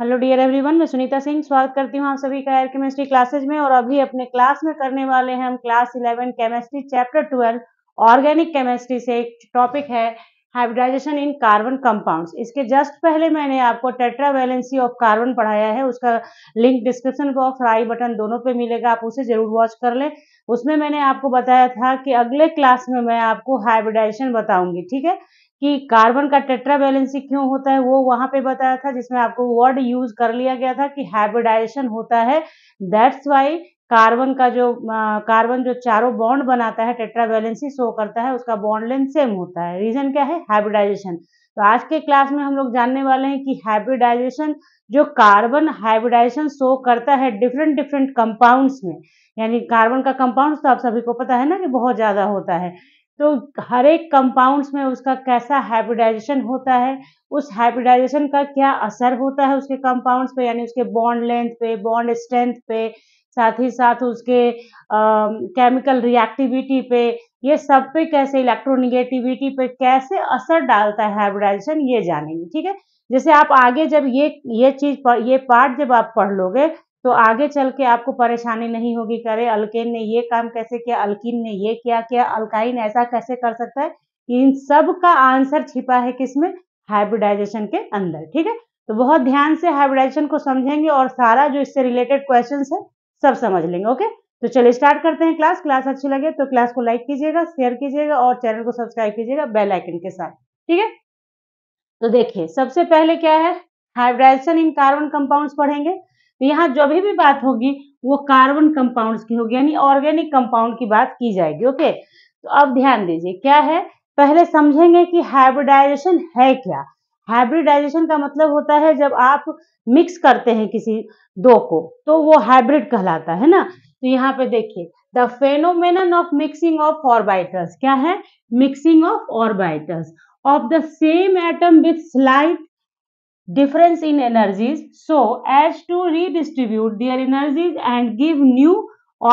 hello dear everyone मैं सुनीता सिंह स्वागत करती हूँ आप सभी का एयर केमिस्ट्री क्लासेज में और अभी अपने क्लास में करने वाले हैं हम class eleven chemistry chapter twelve organic chemistry से एक टॉपिक है hybridization in carbon compounds just जस्ट पहले मैंने आपको टेट्रा वैलेंसी ऑफ कार्बन पढ़ाया है उसका लिंक डिस्क्रिप्शन बॉक्स और आई बटन दोनों पे मिलेगा आप उसे जरूर वॉच कर लें उसमें मैंने आपको बताया था कि अगले क्लास में मैं आपको हाइब्रिडाइजेशन बताऊंगी ठीक है कि कार्बन का टेट्रा बैलेंसी क्यों होता है वो वहां पे बताया था जिसमें आपको वर्ड यूज कर लिया गया था कि हाइब्रिडाइजेशन होता है दैट्स वाई कार्बन का जो कार्बन जो चारों बॉन्ड बनाता है टेट्रा बैलेंसी शो करता है उसका बॉन्ड लेंथ सेम होता है रीजन क्या है हाइब्रिडाइजेशन तो आज के क्लास में हम लोग जानने वाले हैं कि हाइब्रिडाइजेशन जो कार्बन हाइब्रिडाइजेशन शो करता है डिफरेंट डिफरेंट कंपाउंड्स में यानी कार्बन का कंपाउंड तो आप सभी को पता है ना कि बहुत ज़्यादा होता है तो हर एक कंपाउंड्स में उसका कैसा हाइब्रिडाइजेशन होता है उस हाइब्रिडाइजेशन का क्या असर होता है उसके कंपाउंड्स पे यानी उसके बॉन्ड लेंथ पे बॉन्ड स्ट्रेंथ पे साथ ही साथ उसके केमिकल रिएक्टिविटी पे ये सब पे कैसे इलेक्ट्रोनिगेटिविटी पे कैसे असर डालता है हाइब्रिडाइजेशन ये जानेंगे ठीक है जैसे आप आगे जब ये ये चीज ये पार्ट जब आप पढ़ लोगे तो आगे चल के आपको परेशानी नहीं होगी करे अल्केन ने ये काम कैसे किया अल्किन ने ये क्या किया अल्काइन ऐसा कैसे कर सकता है इन सब का आंसर छिपा है किसमें हाइब्रिडाइजेशन के अंदर ठीक है तो बहुत ध्यान से हाइब्रिडाइजेशन को समझेंगे और सारा जो इससे रिलेटेड क्वेश्चन है सब समझ लेंगे ओके तो चलिए स्टार्ट करते हैं क्लास क्लास अच्छी लगे तो क्लास को लाइक कीजिएगा शेयर कीजिएगा और चैनल को सब्सक्राइब कीजिएगा बेल आइकन के साथ ठीक है तो देखिए सबसे पहले क्या है हाइब्रिडाइजेशन इन कार्बन कंपाउंड्स पढ़ेंगे यहाँ जो भी, भी बात होगी वो कार्बन कंपाउंड्स की होगी यानी ऑर्गेनिक कंपाउंड की बात की जाएगी ओके तो अब ध्यान दीजिए क्या है पहले समझेंगे कि हाइब्रिडाइजेशन है क्या हाइब्रिडाइजेशन का मतलब होता है जब आप मिक्स करते हैं किसी दो को तो वो हाइब्रिड कहलाता है ना तो यहाँ पे देखिए the phenomenon of mixing of orbitals क्या है mixing of orbitals of the same atom with slight difference in energies so as to redistribute their energies and give new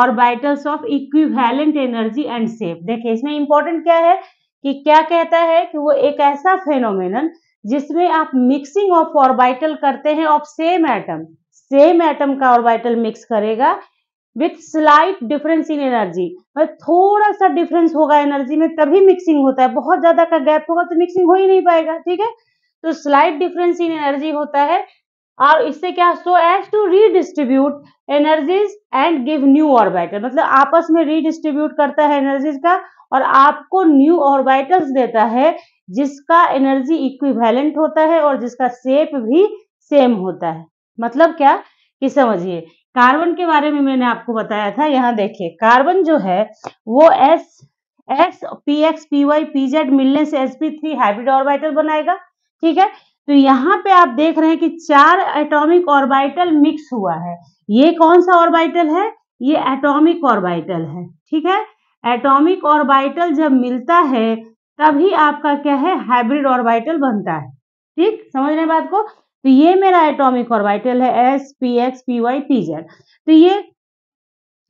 orbitals of equivalent energy and shape देखिए इसमें important क्या है कि क्या कहता है कि वो एक ऐसा फेनोमेनन जिसमें आप मिक्सिंग ऑफ ऑर्बिटल करते हैं of same atom same atom का ऑर्बिटल मिक्स करेगा with slight difference in energy मतलब थोड़ा सा डिफरेंस होगा एनर्जी में तभी मिक्सिंग होता है बहुत ज्यादा का गैप होगा तो मिक्सिंग हो ही नहीं पाएगा ठीक है तो स्लाइट डिफरेंस इन एनर्जी होता है और इससे क्या so as to redistribute energies and give new orbital मतलब आपस में रीडिस्ट्रीब्यूट करता है एनर्जीज का और आपको न्यू ऑर्बिटल्स देता है जिसका एनर्जी इक्विवेलेंट होता है और जिसका शेप भी सेम होता है मतलब क्या कि समझिए कार्बन के बारे में मैंने आपको बताया था यहाँ देखिए कार्बन जो है वो S S P X P Y P Z मिलने से S P three hybrid orbital बनाएगा ठीक है तो यहाँ पे आप देख रहे हैं कि चार एटॉमिक ऑर्बिटल मिक्स हुआ है ये कौन सा ऑर्बिटल है ये एटॉमिक ऑर्बिटल है ठीक है एटॉमिक ऑर्बिटल जब मिलता है तभी आपका क्या है हाइब्रिड ऑर्बिटल बनता है ठीक समझ रहे बात को तो ये मेरा एटॉमिक ऑर्बिटल है S P X P Y P Z तो ये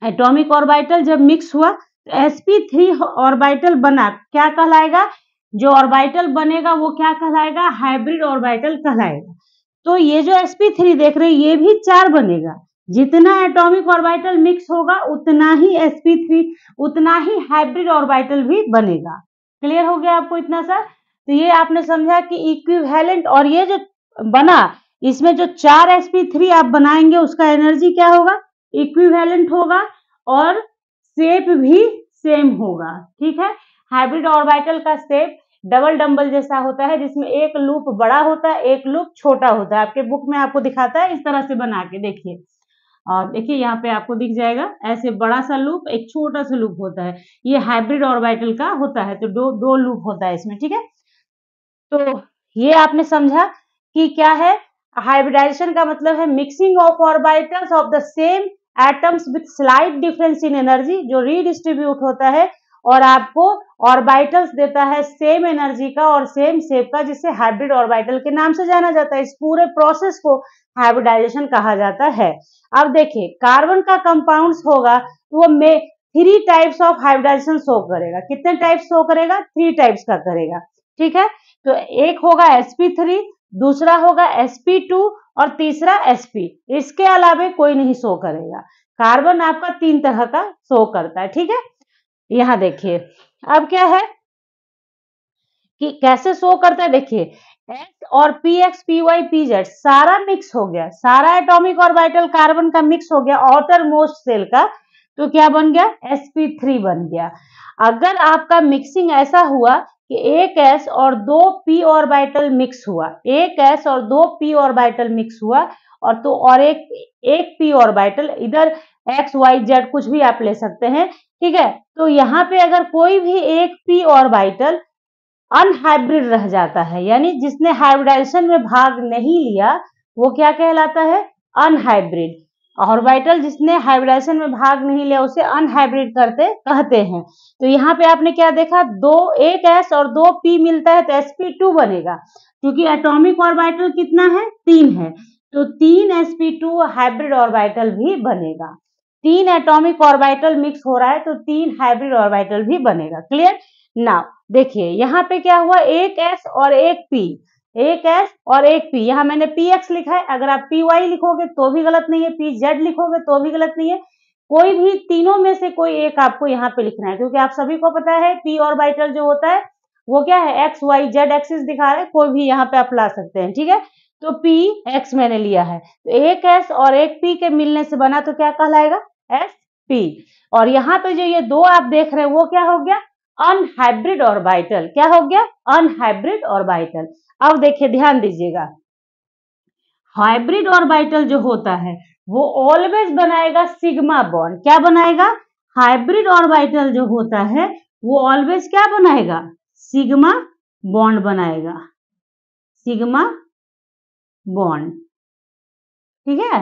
एटॉमिक ऑर्बिटल जब मिक्स हुआ तो एस पी थ्री ऑर्बिटल बना क्या कहलाएगा जो ऑर्बिटल बनेगा वो क्या कहलाएगा हाइब्रिड ऑर्बिटल कहलाएगा तो ये जो sp3 देख रहे हैं ये भी चार बनेगा जितना एटॉमिक ऑर्बिटल मिक्स होगा उतना ही sp3 उतना ही हाइब्रिड ऑर्बिटल भी बनेगा क्लियर हो गया आपको इतना सा तो ये आपने समझा कि इक्विवेलेंट और ये जो बना इसमें जो चार sp3 आप बनाएंगे उसका एनर्जी क्या होगा इक्विवेलेंट होगा और सेप भी सेम होगा ठीक है हाइब्रिड ऑर्बिटल का सेप डबल डम्बल जैसा होता है जिसमें एक लूप बड़ा होता है एक लूप छोटा होता है आपके बुक में आपको दिखाता है इस तरह से बना के देखिए और देखिए यहाँ पे आपको दिख जाएगा ऐसे बड़ा सा लूप एक छोटा सा लूप होता है ये हाइब्रिड ऑर्बिटल का होता है तो दो दो लूप होता है इसमें ठीक है तो ये आपने समझा कि क्या है हाइब्रिडाइजेशन का मतलब है mixing of orbitals of the same atoms with slight difference in energy जो रीडिस्ट्रीब्यूट होता है और आपको ऑर्बिटल्स देता है सेम एनर्जी का और सेम शेप का जिसे हाइब्रिड ऑर्बिटल के नाम से जाना जाता है इस पूरे प्रोसेस को हाइब्रिडाइजेशन कहा जाता है अब देखिए कार्बन का कंपाउंड्स होगा तो वो में three types of hybridization show करेगा कितने टाइप्स शो करेगा थ्री टाइप्स का करेगा ठीक है तो एक होगा sp3 दूसरा होगा sp2 और तीसरा sp इसके अलावा कोई नहीं शो करेगा कार्बन आपका तीन तरह का शो करता है ठीक है यहां देखिए अब क्या है कि कैसे शो करते हैं देखिए एस और P X P Y P Z सारा मिक्स हो गया सारा एटॉमिक और वाइटल कार्बन का मिक्स हो गया आउटर मोस्ट सेल का तो क्या बन गया पी थ्री बन गया अगर आपका मिक्सिंग ऐसा हुआ कि एक एस और दो पी और वाइटल मिक्स हुआ एक एस और दो पी और वाइटल मिक्स हुआ और तो और एक एक पी और वाइटल इधर एक्स वाई जेड कुछ भी आप ले सकते हैं ठीक है तो यहाँ पे अगर कोई भी एक पी और वाइटल अनहाइब्रिड रह जाता है यानी जिसने हाइब्रिडाइजेशन में भाग नहीं लिया वो क्या कहलाता है अनहाइब्रिड वाइटल जिसने हाइब्रिडाइजेशन में भाग नहीं लिया उसे अनहाइब्रिड करते कहते हैं तो यहाँ पे आपने क्या देखा दो एक एस और दो पी मिलता है तो एस पी टू बनेगा क्योंकि एटॉमिक ऑर्बिटल कितना है तीन है तो तीन S P two hybrid orbital भी बनेगा तीन एटॉमिक ऑर्बिटल मिक्स हो रहा है तो तीन हाइब्रिड ऑर्बिटल भी बनेगा क्लियर नाउ देखिए यहाँ पे क्या हुआ एक एस और एक पी एक एस और एक पी यहाँ मैंने पी एक्स लिखा है अगर आप पी वाई लिखोगे तो भी गलत नहीं है पी जेड लिखोगे तो भी गलत नहीं है कोई भी तीनों में से कोई एक आपको यहाँ पे लिखना है क्योंकि आप सभी को पता है पी ऑर्बिटल जो होता है वो क्या है एक्स वाई जेड एक्सिस दिखा रहे कोई भी यहाँ पे आप ला सकते हैं ठीक है तो पी एक्स मैंने लिया है तो एक एस और एक पी के मिलने से बना तो क्या कहलाएगा एस पी और यहाँ पे जो ये दो आप देख रहे हैं वो क्या हो गया अनहाइब्रिड और बाइटल क्या हो गया अनहाइब्रिड बाइटल अब देखिए ध्यान दीजिएगा हाइब्रिड और बाइटल जो होता है वो ऑलवेज बनाएगा सिग्मा बॉन्ड क्या बनाएगा हाइब्रिड और बाइटल जो होता है वो ऑलवेज क्या बनाएगा सिग्मा बॉन्ड बनाएगा सिग्मा बॉन्ड ठीक है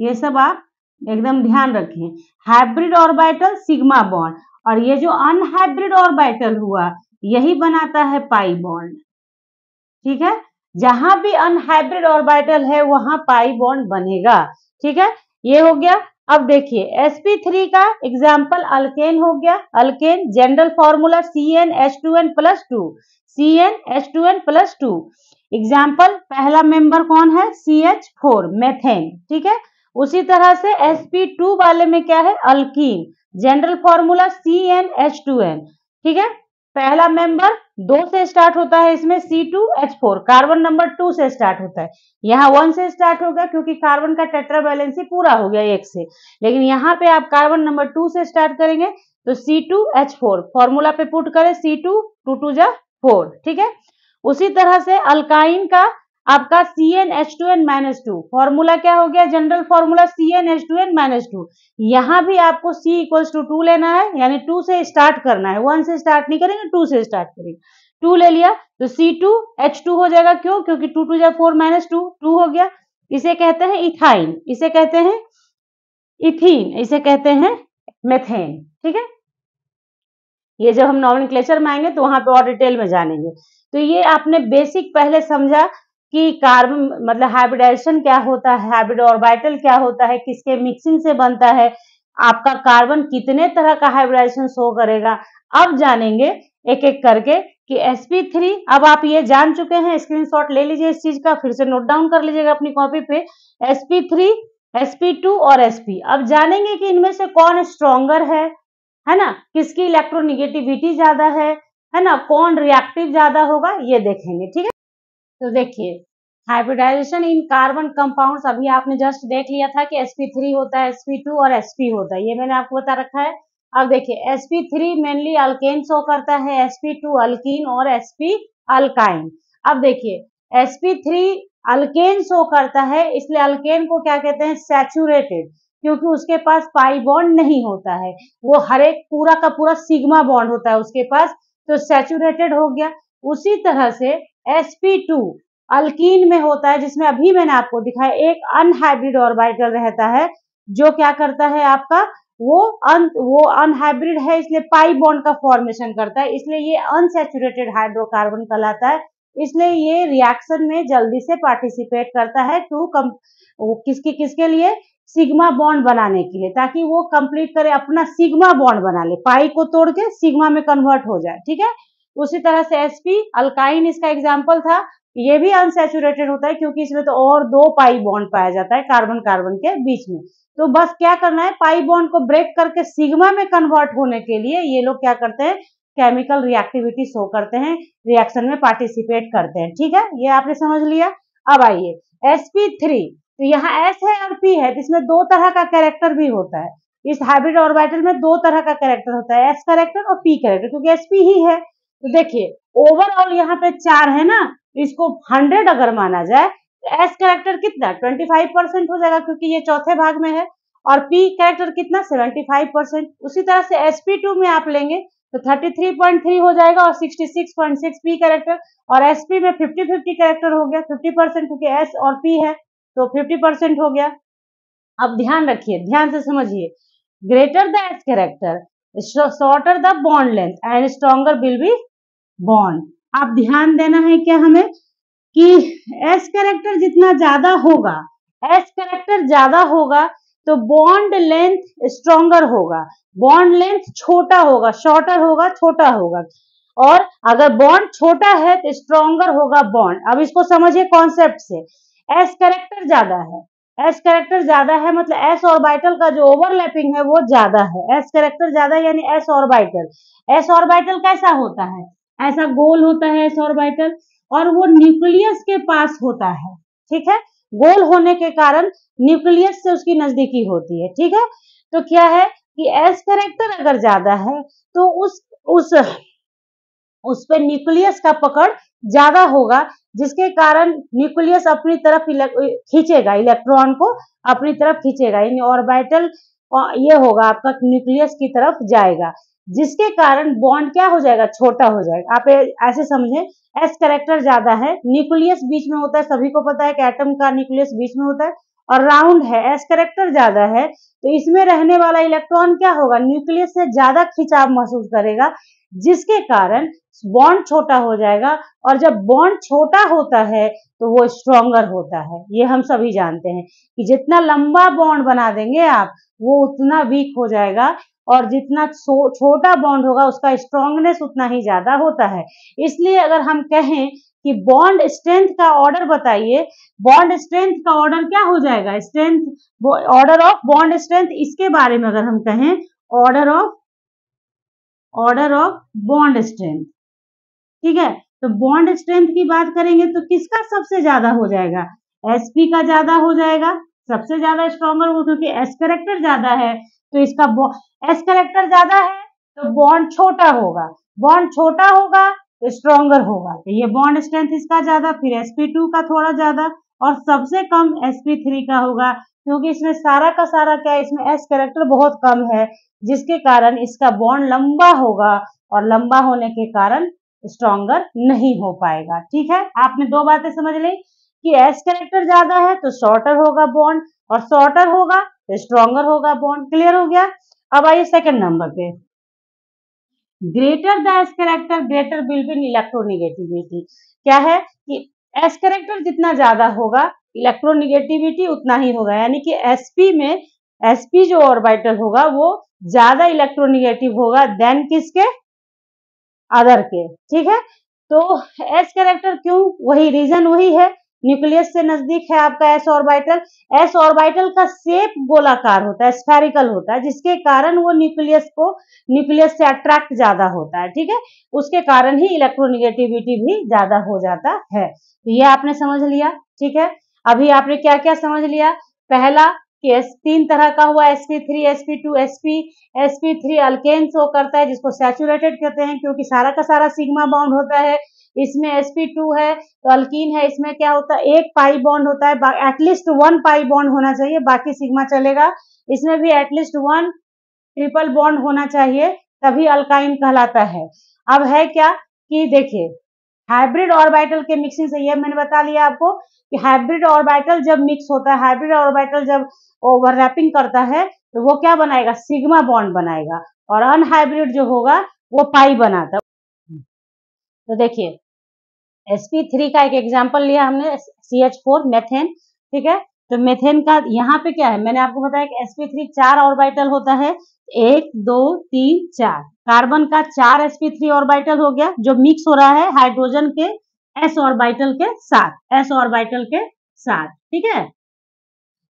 ये सब आप एकदम ध्यान रखें हाइब्रिड ऑर्बिटल सिग्मा बॉन्ड और ये जो अनहाइब्रिड ऑर्बिटल हुआ यही बनाता है पाई बॉन्ड ठीक है जहां भी अनहाइब्रिड ऑर्बिटल है वहां पाई बॉन्ड बनेगा ठीक है ये हो गया अब देखिए sp3 का एग्जाम्पल अल्केन हो गया alkane general formula C N H two N plus two C N H two N plus two example पहला मेंबर कौन है सी एच फोर मेथेन ठीक है उसी तरह से sp2 वाले में क्या है alkene general formula C N H two N ठीक है पहला मेंबर दो से स्टार्ट होता है इसमें C two H four carbon number two से स्टार्ट होता है यहाँ वन से स्टार्ट होगा क्योंकि कार्बन का टेट्रा बैलेंस ही पूरा हो गया एक से लेकिन यहाँ पे आप कार्बन नंबर टू से स्टार्ट करेंगे तो C two H four formula पे पुट करें सी टू टू टू जा फोर ठीक है उसी तरह से अल्काइन का आपका C N H two N minus two formula क्या हो गया general formula C N H two N minus two यहां भी आपको C इक्वल्स टू टू लेना है यानी टू से स्टार्ट करना है वन से स्टार्ट नहीं करेंगे टू से स्टार्ट करेंगे टू ले लिया तो सी टू एच टू हो जाएगा क्यों क्योंकि टू टू जाए फोर माइनस टू टू हो गया इसे कहते हैं इथाइन इसे कहते हैं इथिन इसे कहते हैं मेथेन ठीक है ये जब हम नॉमिन में आएंगे तो वहां पे और डिटेल में जानेंगे तो ये आपने बेसिक पहले समझा कि कार्बन मतलब हाइब्रिडाइजेशन क्या होता है हाइब्रिड ऑर्बिटल क्या होता है किसके मिक्सिंग से बनता है आपका कार्बन कितने तरह का हाइब्रिडाइजेशन शो करेगा अब जानेंगे एक एक करके कि sp3 अब आप ये जान चुके हैं स्क्रीनशॉट ले लीजिए इस चीज का फिर से नोट डाउन कर लीजिएगा अपनी कॉपी पे sp3 sp2 और sp अब जानेंगे कि इनमें से कौन स्ट्रोंगर है है ना किसकी इलेक्ट्रोनिगेटिविटी ज्यादा है है ना कौन रिएक्टिव ज्यादा होगा ये देखेंगे ठीक है तो देखिए हाइब्रिडाइजेशन इन कार्बन कंपाउंड्स अभी आपने जस्ट देख लिया था कि sp3 होता है sp2 और sp होता है ये मैंने आपको बता रखा है अब देखिए sp3 मेनली अल्केन शो करता है sp2 अल्किन और sp अल्काइन अब देखिए sp3 अल्केन शो करता है इसलिए अल्केन को क्या कहते हैं सेचुरेटेड क्योंकि उसके पास पाई बॉन्ड नहीं होता है वो हर एक पूरा का पूरा सिग्मा बॉन्ड होता है उसके पास तो सैचुरेटेड हो गया उसी तरह से sp2 अल्कीन में होता है जिसमें अभी मैंने आपको दिखाया एक अनहाइब्रिड ऑर्बिटल रहता है जो क्या करता है आपका वो अन वो अनहाइब्रिड है इसलिए पाई बॉन्ड का फॉर्मेशन करता है इसलिए ये अनसेचुरेटेड हाइड्रोकार्बन कहलाता है इसलिए ये रिएक्शन में जल्दी से पार्टिसिपेट करता है टू कम किसके किसके लिए सिग्मा बॉन्ड बनाने के लिए ताकि वो कंप्लीट करे अपना सिग्मा बॉन्ड बना ले पाई को तोड़ के सिग्मा में कन्वर्ट हो जाए ठीक है उसी तरह से पी अल्काइन इसका एग्जाम्पल था ये भी अनसेचुरेटेड होता है क्योंकि इसमें तो और दो पाई बॉन्ड पाया जाता है कार्बन कार्बन के बीच में तो बस क्या करना है पाई बॉन्ड को ब्रेक करके सिग्मा में कन्वर्ट होने के लिए ये लोग क्या करते हैं केमिकल रिएक्टिविटी शो करते हैं रिएक्शन में पार्टिसिपेट करते हैं ठीक है ये आपने समझ लिया अब आइए एसपी थ्री तो यहाँ एस है और पी है जिसमें तो इसमें दो तरह का कैरेक्टर भी होता है इस हाइब्रिड ऑर्बिटल में दो तरह का कैरेक्टर होता है एस कैरेक्टर और पी कैरेक्टर क्योंकि एसपी ही है तो देखिए ओवरऑल यहाँ पे चार है ना इसको हंड्रेड अगर माना जाए तो एस कैरेक्टर कितना ट्वेंटी फाइव परसेंट हो जाएगा क्योंकि ये चौथे भाग में है और पी कैरेक्टर कितना सेवेंटी फाइव परसेंट उसी तरह से एस पी टू में आप लेंगे तो थर्टी थ्री पॉइंट थ्री हो जाएगा और sixty six point six P character और एस पी में फिफ्टी फिफ्टी कैरेक्टर हो गया फिफ्टी परसेंट क्योंकि एस और पी है तो फिफ्टी परसेंट हो गया अब ध्यान रखिए ध्यान से समझिए greater the S character shorter the bond length and stronger will be bond आप ध्यान देना है क्या हमें कि एस character जितना ज्यादा होगा एस करेक्टर ज्यादा होगा तो बॉन्ड लेंथ स्ट्रॉन्गर होगा बॉन्ड लेंथ छोटा होगा शॉर्टर होगा छोटा होगा और अगर बॉन्ड छोटा है तो स्ट्रोंगर होगा बॉन्ड अब इसको समझिए कॉन्सेप्ट से एस करेक्टर ज्यादा है एस कैरेक्टर ज्यादा है मतलब एस ऑर्बिटल का जो ओवरलैपिंग है वो ज्यादा है एस कैरेक्टर ज्यादा यानी एस ऑर्बिटल एस ऑर्बिटल कैसा होता है ऐसा गोल होता है एस ऑर्बिटल और वो न्यूक्लियस के पास होता है ठीक है गोल होने के कारण न्यूक्लियस से उसकी नजदीकी होती है ठीक है तो क्या है कि एस कैरेक्टर अगर ज्यादा है तो उस उस उस पर न्यूक्लियस का पकड़ ज्यादा होगा जिसके कारण न्यूक्लियस अपनी तरफ खींचेगा इलेक्ट्रॉन को अपनी तरफ खींचेगा यानी ऑर्बिटल ये होगा आपका न्यूक्लियस की तरफ जाएगा जिसके कारण बॉन्ड क्या हो जाएगा छोटा हो जाएगा आप ऐसे समझे एस करेक्टर ज्यादा है न्यूक्लियस बीच में होता है सभी को पता है कि एटम का न्यूक्लियस बीच में होता है और राउंड है एस करेक्टर ज्यादा है तो इसमें रहने वाला इलेक्ट्रॉन क्या होगा न्यूक्लियस से ज्यादा खिंचाव महसूस करेगा जिसके कारण बॉन्ड छोटा हो जाएगा और जब बॉन्ड छोटा होता है तो वो स्ट्रोंगर होता है ये हम सभी जानते हैं कि जितना लंबा बॉन्ड बना देंगे आप वो उतना वीक हो जाएगा और जितना छोटा बॉन्ड होगा उसका स्ट्रांगनेस उतना ही ज्यादा होता है इसलिए अगर हम कहें कि बॉन्ड स्ट्रेंथ का ऑर्डर बताइए बॉन्ड स्ट्रेंथ का ऑर्डर क्या हो जाएगा strength order of bond strength इसके बारे में अगर हम कहें order of order of bond strength ठीक है तो बॉन्ड स्ट्रेंथ की बात करेंगे तो किसका सबसे ज्यादा हो जाएगा एसपी का ज्यादा हो जाएगा सबसे ज्यादा स्ट्रॉन्गर वो क्योंकि एस करेक्टर ज्यादा है तो इसका एस करेक्टर ज्यादा है तो बॉन्ड छोटा होगा बॉन्ड छोटा होगा स्ट्रोंगर तो होगा तो ये बॉन्ड स्ट्रेंथ इसका ज्यादा फिर sp2 का थोड़ा ज्यादा और सबसे कम sp3 का होगा क्योंकि इसमें सारा का सारा क्या है इसमें s कैरेक्टर बहुत कम है जिसके कारण इसका बॉन्ड लंबा होगा और लंबा होने के कारण स्ट्रोंगर नहीं हो पाएगा ठीक है आपने दो बातें समझ ली कि एस कैरेक्टर ज्यादा है तो शॉर्टर होगा बॉन्ड और शॉर्टर होगा तो स्ट्रोंगर होगा बॉन्ड क्लियर हो गया अब आइए सेकंड नंबर पे greater the S character greater will be electronegativity क्या है कि एस करेक्टर जितना ज्यादा होगा इलेक्ट्रोनिगेटिविटी उतना ही होगा यानी कि sp में sp जो ऑर्बिटल होगा वो ज्यादा इलेक्ट्रोनिगेटिव होगा देन किसके अदर के ठीक है तो एस करेक्टर क्यों वही रीजन वही है न्यूक्लियस से नजदीक है आपका एस ऑर्बिटल एस ऑर्बिटल का सेप गोलाकार होता है स्फेरिकल होता है जिसके कारण वो न्यूक्लियस को न्यूक्लियस से अट्रैक्ट ज्यादा होता है ठीक है उसके कारण ही इलेक्ट्रोनिगेटिविटी भी ज्यादा हो जाता है तो ये आपने समझ लिया ठीक है अभी आपने क्या क्या समझ लिया पहला कि एस तीन तरह का हुआ S P three S P two S P S P three alkane show करता है जिसको सैचुरेटेड कहते हैं क्योंकि सारा का सारा सिग्मा बाउंड होता है इसमें sp2 है तो अल्कीन है इसमें क्या होता है एक पाई बॉन्ड होता है एटलीस्ट वन पाई बॉन्ड होना चाहिए बाकी सिग्मा चलेगा इसमें भी एटलीस्ट वन ट्रिपल बॉन्ड होना चाहिए तभी अल्काइन कहलाता है अब है क्या कि देखिए हाइब्रिड ऑर्बिटल के मिक्सिंग से यह मैंने बता लिया आपको कि हाइब्रिड ऑर्बिटल जब मिक्स होता है हाइब्रिड ऑर्बिटल जब ओवरलैपिंग करता है तो वो क्या बनाएगा सिग्मा बॉन्ड बनाएगा और अनहाइब्रिड जो होगा वो पाई बनाता तो देखिए थ्री का एक एग्जाम्पल लिया हमने सी एच फोर मेथेन ठीक है तो मेथेन का यहाँ पे क्या है मैंने आपको बताया कि sp3 चार ऑर्बिटल होता है एक दो तीन चार कार्बन का चार sp3 ऑर्बिटल हो गया जो मिक्स हो रहा है हाइड्रोजन के s ऑर्बिटल के साथ s ऑर्बिटल के साथ ठीक है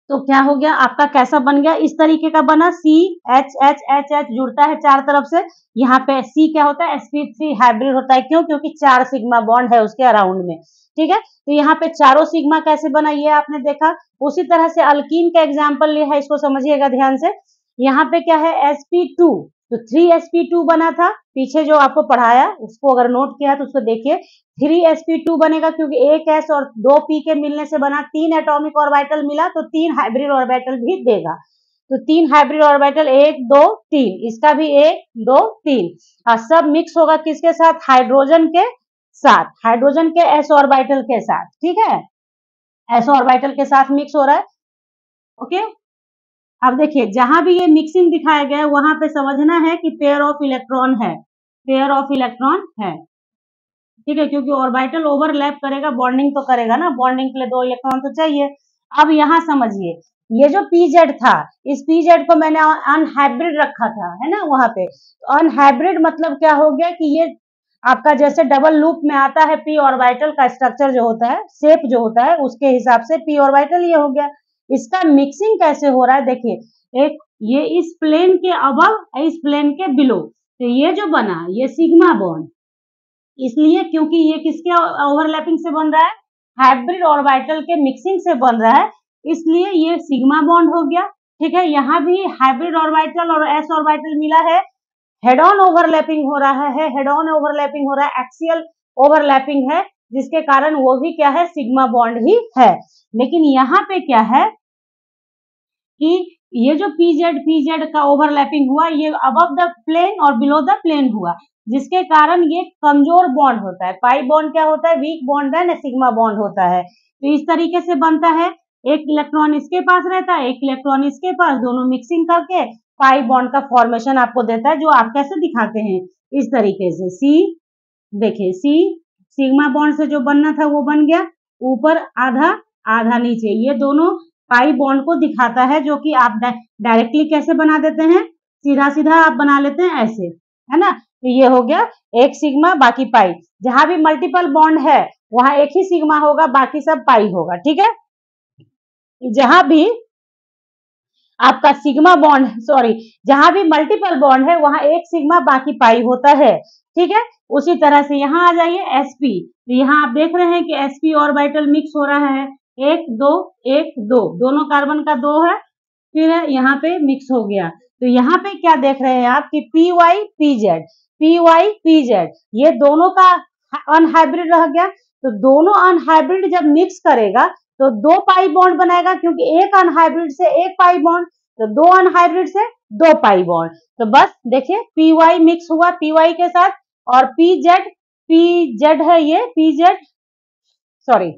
तो क्या हो गया आपका कैसा बन गया इस तरीके का बना C H H H H जुड़ता है चार तरफ से यहाँ पे सी क्या होता है एसपी थ्री हाइब्रिड होता है क्यों क्योंकि चार सिग्मा बॉन्ड है उसके अराउंड में ठीक है तो यहाँ पे चारों सिग्मा कैसे बना ये आपने देखा उसी तरह से अल्किन का एग्जाम्पल लिया है इसको समझिएगा ध्यान से यहाँ पे क्या है एसपी टू तो थ्री एस पी टू बना था पीछे जो आपको पढ़ाया उसको अगर नोट किया तो उसको देखिए थ्री एस पी टू बनेगा क्योंकि एक एस और दो पी के मिलने से बना तीन एटॉमिक ऑर्बिटल मिला तो तीन हाइब्रिड ऑर्बिटल भी देगा तो तीन हाइब्रिड ऑर्बिटल एक दो तीन इसका भी एक दो तीन और हाँ, सब मिक्स होगा किसके साथ हाइड्रोजन के साथ हाइड्रोजन के एस ऑर्बिटल के साथ ठीक है एस ऑर्बिटल के साथ मिक्स हो रहा है ओके अब देखिए जहां भी ये मिक्सिंग दिखाया गया है वहां पे समझना है कि पेयर ऑफ इलेक्ट्रॉन है पेयर ऑफ इलेक्ट्रॉन है ठीक है क्योंकि ऑर्बिटल ओवरलैप करेगा बॉन्डिंग तो करेगा ना बॉन्डिंग के लिए दो इलेक्ट्रॉन तो चाहिए अब यहाँ समझिए ये जो पीजेड था इस पीजेड को मैंने अनहाइब्रिड रखा था है ना वहां पे अनहाइब्रिड मतलब क्या हो गया कि ये आपका जैसे डबल लूप में आता है पी ऑर्बिटल का स्ट्रक्चर जो होता है शेप जो होता है उसके हिसाब से पी ऑर्बिटल ये हो गया इसका मिक्सिंग कैसे हो रहा है देखिए एक ये इस प्लेन के अबव इस प्लेन के बिलो तो ये जो बना ये सिग्मा बॉन्ड इसलिए क्योंकि ये किसके ओवरलैपिंग से बन रहा है हाइब्रिड ऑर्बिटल के मिक्सिंग से बन रहा है इसलिए ये सिग्मा बॉन्ड हो गया ठीक है यहाँ भी हाइब्रिड ऑर्बिटल और एस ऑर्बिटल मिला है हेड ऑन ओवरलैपिंग हो रहा है हेड ऑन ओवरलैपिंग हो रहा है एक्सियल ओवरलैपिंग है जिसके कारण वो भी क्या है सिग्मा बॉन्ड ही है लेकिन यहाँ पे क्या है कि ये जो पीजेड पीजेड का ओवरलैपिंग हुआ ये अब द प्लेन और बिलो द प्लेन हुआ जिसके कारण ये कमजोर बॉन्ड होता है पाई बॉन्ड क्या होता है weak bond then sigma bond होता है तो इस तरीके से बनता है एक इलेक्ट्रॉन इसके पास रहता है एक इलेक्ट्रॉन इसके पास दोनों मिक्सिंग करके पाई बॉन्ड का फॉर्मेशन आपको देता है जो आप कैसे दिखाते हैं इस तरीके से सी देखिए सी सिग्मा बॉन्ड से जो बनना था वो बन गया ऊपर आधा आधा नीचे ये दोनों पाई बॉन्ड को दिखाता है जो कि आप डायरेक्टली कैसे बना देते हैं सीधा सीधा आप बना लेते हैं ऐसे है ना तो ये हो गया एक सिग्मा बाकी पाई जहां भी मल्टीपल बॉन्ड है वहां एक ही सिग्मा होगा बाकी सब पाई होगा ठीक है जहां भी आपका सिग्मा बॉन्ड सॉरी जहां भी मल्टीपल बॉन्ड है वहां एक सिग्मा बाकी पाई होता है ठीक है उसी तरह से यहाँ आ जाइए एसपी तो यहाँ आप देख रहे हैं कि एसपी और बाइटल मिक्स हो रहा है एक दो एक दो दोनों कार्बन का दो है फिर यहाँ पे मिक्स हो गया तो यहाँ पे क्या देख रहे हैं आप कि P Y P Z P Y P Z ये दोनों का अनहाइब्रिड रह गया तो दोनों अनहाइब्रिड जब मिक्स करेगा तो दो पाई बॉन्ड बनाएगा क्योंकि एक अनहाइब्रिड से एक पाई बॉन्ड तो दो अनहाइब्रिड से दो पाई बॉन्ड तो बस देखिए पी वाई मिक्स हुआ पी वाई के साथ और पी जेड पी जेड है ये पी जेड सॉरी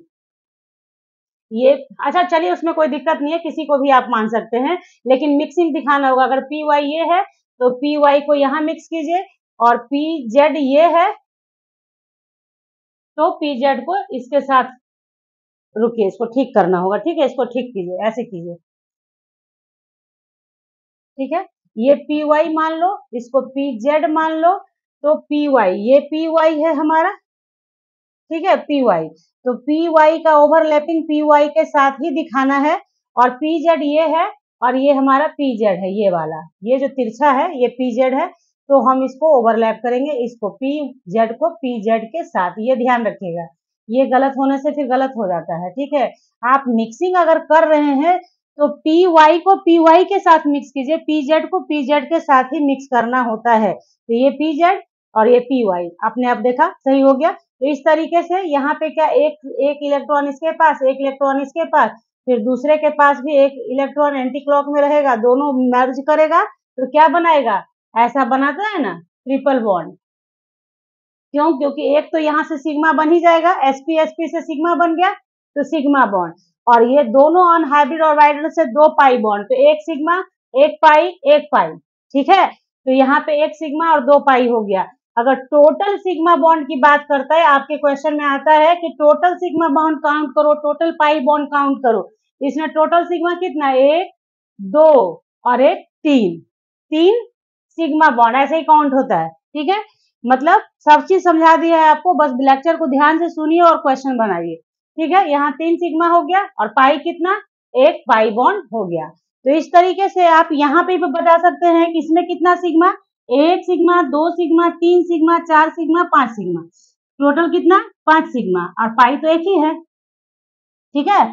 ये अच्छा चलिए उसमें कोई दिक्कत नहीं है किसी को भी आप मान सकते हैं लेकिन मिक्सिंग दिखाना होगा अगर पी वाई ये है तो पी वाई को यहाँ मिक्स कीजिए और पी जेड ये है तो पी जेड को इसके साथ रुकिए इसको ठीक करना होगा ठीक है इसको ठीक कीजिए ऐसे कीजिए ठीक है ये पी वाई मान लो इसको पी जेड मान लो तो पी वाई ये पी वाई है हमारा ठीक है पी वाई तो पी वाई का ओवरलैपिंग पी वाई के साथ ही दिखाना है और पी जेड ये है और ये हमारा पी जेड है ये वाला ये जो तिरछा है ये पी जेड है तो हम इसको ओवरलैप करेंगे इसको पी जेड को पी जेड के साथ ये ध्यान रखिएगा ये गलत होने से फिर गलत हो जाता है ठीक है आप मिक्सिंग अगर कर रहे हैं तो पी वाई को पी वाई के साथ मिक्स कीजिए पी जेड को पी जेड के साथ ही मिक्स करना होता है तो ये पी जेड और ये पी वाई आपने आप देखा सही हो गया तो इस तरीके से यहाँ पे क्या एक एक इलेक्ट्रॉन इसके पास एक इलेक्ट्रॉन इसके पास फिर दूसरे के पास भी एक इलेक्ट्रॉन एंटी क्लॉक में रहेगा दोनों मर्ज करेगा तो क्या बनाएगा ऐसा बनाता है ना ट्रिपल बॉन्ड क्यों क्योंकि एक तो यहाँ से सिग्मा बन ही जाएगा एसपी एसपी से सिग्मा बन गया तो सिग्मा बॉन्ड और ये दोनों ऑन हाइब्रिड और वाइडर से दो पाई बॉन्ड तो एक सिग्मा एक पाई एक पाई ठीक है तो यहाँ पे एक सिग्मा और दो पाई हो गया अगर टोटल सिग्मा बॉन्ड की बात करता है आपके क्वेश्चन में आता है कि टोटल सिग्मा बॉन्ड काउंट करो टोटल पाई बॉन्ड काउंट करो इसमें टोटल सिग्मा कितना एक दो और एक तीन तीन सिग्मा बॉन्ड ऐसे ही काउंट होता है ठीक है मतलब सब चीज समझा दिया है आपको बस लेक्चर को ध्यान से सुनिए और क्वेश्चन बनाइए ठीक है यहाँ तीन सिग्मा हो गया और पाई कितना एक पाई बॉन्ड हो गया तो इस तरीके से आप यहाँ पे भी बता सकते हैं कि इसमें कितना सिग्मा एक सिग्मा दो सिग्मा तीन सिग्मा चार सिग्मा पांच सिग्मा टोटल कितना पांच सिग्मा और पाई तो एक ही है ठीक है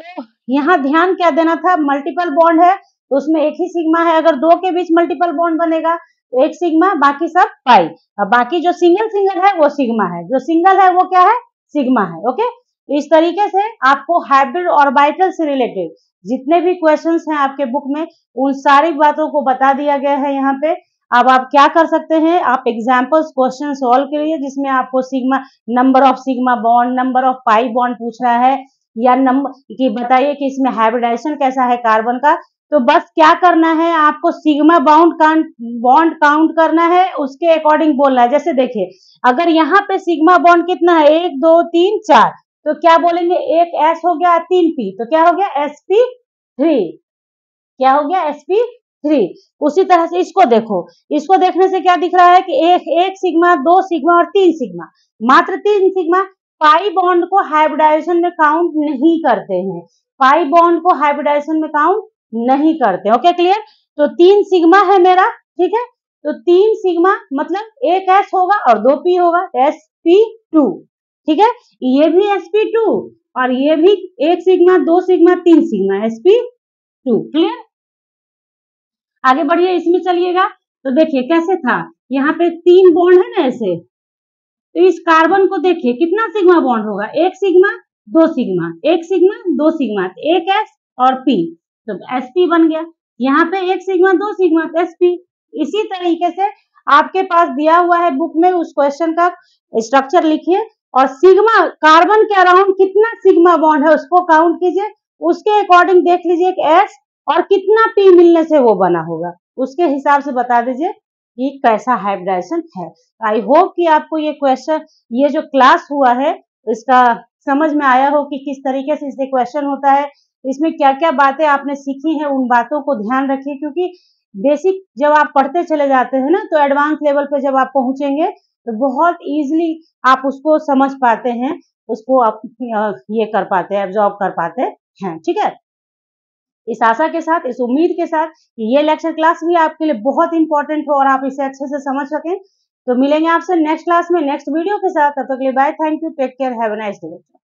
तो यहाँ ध्यान क्या देना था मल्टीपल बॉन्ड है तो उसमें एक ही सिग्मा है अगर दो के बीच मल्टीपल बॉन्ड बनेगा तो एक सिग्मा बाकी सब पाई और बाकी जो सिंगल सिंगल है वो सिग्मा है जो सिंगल है वो क्या है सिग्मा है ओके इस तरीके से आपको हाइब्रिड ऑर्बिटल से रिलेटेड जितने भी क्वेश्चंस हैं आपके बुक में उन सारी बातों को बता दिया गया है यहाँ पे अब आप क्या कर सकते हैं आप एग्जाम्पल्स क्वेश्चन सोल्व करिए जिसमें आपको sigma number of sigma bond number of pi bond पूछ रहा है या नंबर कि बताइए कि इसमें हाइब्रिडाइजेशन कैसा है कार्बन का तो बस क्या करना है आपको सिग्मा बाउंड बॉन्ड काउंट करना है उसके अकॉर्डिंग बोलना है जैसे देखिए अगर यहाँ पे सिग्मा बॉन्ड कितना है एक दो तीन चार तो क्या बोलेंगे एक एस हो गया तीन पी तो क्या हो गया एस पी थ्री क्या हो गया एस पी थ्री उसी तरह से इसको देखो इसको देखने से क्या दिख रहा है कि एक एक सिग्मा दो सिग्मा और तीन सिग्मा मात्र तीन सिग्मा पाई बॉन्ड को हाइब्रिडाइजेशन में काउंट नहीं करते हैं पाई बॉन्ड को हाइब्रिडाइजेशन में काउंट नहीं करते ओके क्लियर तो तीन सिग्मा है मेरा ठीक है तो तीन सिग्मा मतलब एक एस होगा और दो पी होगा एस पी टू ठीक है ये भी एस पी टू और ये भी एक सिग्मा दो सिग्मा तीन sigma S P two clear आगे बढ़िए इसमें चलिएगा तो देखिए कैसे था यहाँ पे तीन बॉन्ड है ना ऐसे तो इस कार्बन को देखिए कितना सिग्मा बॉन्ड होगा एक सिग्मा दो सिग्मा एक सिग्मा दो सिग्मा तो एक एस और पी तो एस पी बन गया यहाँ पे एक सिग्मा दो सिग्मा एस पी इसी तरीके से आपके पास दिया हुआ है बुक में उस क्वेश्चन का स्ट्रक्चर लिखिए और सिग्मा कार्बन के अराउंड कितना सिग्मा बॉन्ड है उसको काउंट कीजिए उसके अकॉर्डिंग देख लीजिए एक एस और कितना पी मिलने से वो बना होगा उसके हिसाब से बता दीजिए कि कैसा हाइब्रिडाइजेशन है आई होप कि आपको ये क्वेश्चन ये जो क्लास हुआ है इसका समझ में आया हो कि किस तरीके से इससे क्वेश्चन होता है इसमें क्या क्या बातें आपने सीखी हैं उन बातों को ध्यान रखिए क्योंकि बेसिक जब आप पढ़ते चले जाते हैं ना तो एडवांस लेवल पे जब आप पहुंचेंगे तो बहुत इजीली आप उसको समझ पाते हैं उसको आप ये कर पाते हैं एब्जॉर्ब कर पाते हैं ठीक है इस आशा के साथ इस उम्मीद के साथ कि ये लेक्चर क्लास भी आपके लिए बहुत इंपॉर्टेंट हो और आप इसे अच्छे से समझ सकें तो मिलेंगे आपसे नेक्स्ट क्लास में नेक्स्ट वीडियो के साथ तब तक तो के लिए bye thank you take care have nice day